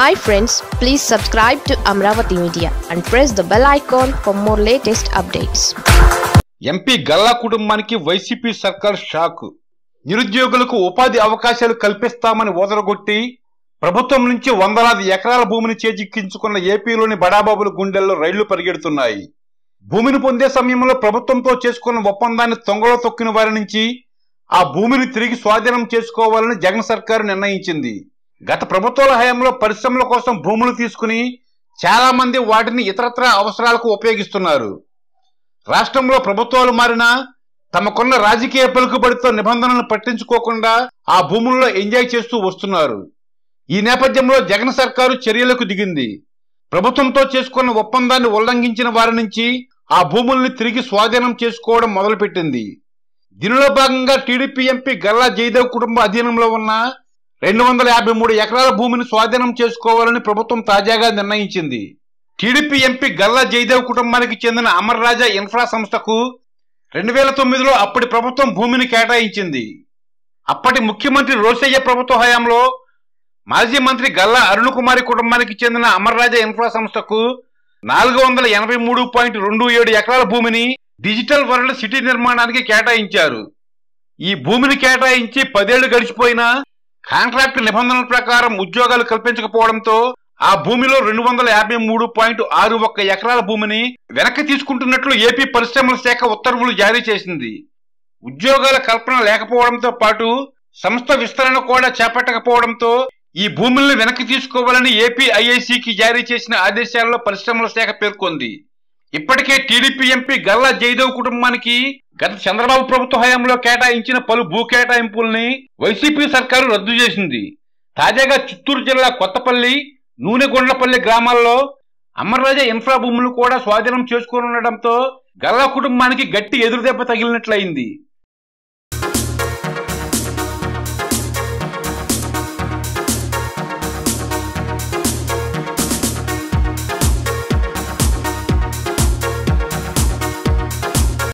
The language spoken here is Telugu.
hi friends please subscribe to Amaravati media and press the bell icon for more latest updates MP Galla కుటుంబానికి వైసీపీ సర్కార్ షాక్ నిరుద్యోగులకు ఉపాధి అవకాశాలు కల్పిస్తామని ఓదరగొట్టి ప్రభుత్వం నుంచి వందలాది ఎకరాల భూమిని చేజిక్కించుకున్న ఏపీలోని బడాబాబుల గుండెల్లో రైళ్లు పరిగెడుతున్నాయి భూమిని పొందే సమయంలో ప్రభుత్వంతో చేసుకున్న ఒప్పందాన్ని తొంగలో తొక్కిన వారి నుంచి ఆ భూమిని తిరిగి స్వాధీనం చేసుకోవాలని జగన్ సర్కారు నిర్ణయించింది గత ప్రభుత్వాల హయాంలో పరిశ్రమల కోసం భూములు తీసుకుని చాలామంది వాటిని ఇతరత్ర అవసరాలకు ఉపయోగిస్తున్నారు రాష్ట్రంలో ప్రభుత్వాలు మారినా తమకున్న రాజకీయ పలుకుబడితో నిబంధనలు పట్టించుకోకుండా ఆ భూముల్లో ఎంజాయ్ చేస్తూ వస్తున్నారు ఈ నేపథ్యంలో జగన్ సర్కారు చర్యలకు దిగింది ప్రభుత్వంతో చేసుకున్న ఒప్పందాన్ని ఉల్లంఘించిన వారి నుంచి ఆ భూముల్ని తిరిగి స్వాధీనం చేసుకోవడం మొదలుపెట్టింది దీనిలో భాగంగా టీడీపీ ఎంపీ గల్లా జయదేవ్ కుటుంబ అధీనంలో ఉన్న రెండు వందల యాభై మూడు ఎకరాల భూమిని స్వాధీనం చేసుకోవాలని ప్రభుత్వం తాజాగా నిర్ణయించింది టీడీపీ ఎంపీ గల్లా జయదేవ్ కుటుంబానికి చెందిన అమర్ రాజా ఇన్ఫ్రా సంస్థకు రెండు వేల తొమ్మిదిలో అప్పటి ప్రభుత్వం భూమిని కేటాయించింది అప్పటి ముఖ్యమంత్రి రోసయ్య ప్రభుత్వ హయాంలో మాజీ మంత్రి గల్లా అరుణ్ కుమారి కుటుంబానికి చెందిన రాజా ఇన్ఫ్రా సంస్థకు నాలుగు వందల ఎనభై మూడు పాయింట్ రెండు ఏడు ఎకరాల భూమిని డిజిటల్ వరల్డ్ సిటీ నిర్మాణానికి కేటాయించారు ఈ భూమిని కేటాయించి పదేళ్లు గడిచిపోయినా కాంట్రాక్ట్ నిబంధనల ప్రకారం ఉద్యోగాలు కల్పించకపోవడంతో ఆ భూమిలో రెండు వందల యాభై మూడు పాయింట్ ఆరు ఒక్క ఎకరాల భూమిని వెనక్కి తీసుకుంటున్నట్లు ఏపీ పరిశ్రమల శాఖ ఉత్తర్వులు జారీ చేసింది ఉద్యోగాల కల్పన లేకపోవడంతో పాటు సంస్థ విస్తరణ కూడా చేపట్టకపోవడంతో ఈ భూముల్ని వెనక్కి తీసుకోవాలని ఏపీ ఐఐసికి జారీ చేసిన ఆదేశాల్లో పరిశ్రమల శాఖ పేర్కొంది ఇప్పటికే టీడీపీ ఎంపీ గల్లా జయదేవ్ కుటుంబానికి గత చంద్రబాబు ప్రభుత్వ హయాంలో కేటాయించిన పలు భూ కేటాయింపుల్ని వైసీపీ సర్కారు రద్దు చేసింది తాజాగా చిత్తూరు జిల్లా కొత్తపల్లి నూనెగొండపల్లి గ్రామాల్లో అమర్రాజా ఇన్ఫ్రా భూములు కూడా స్వాధీనం చేసుకోనుండటంతో గల్లా కుటుంబానికి గట్టి ఎదురుదెబ్బ తగిలినట్లయింది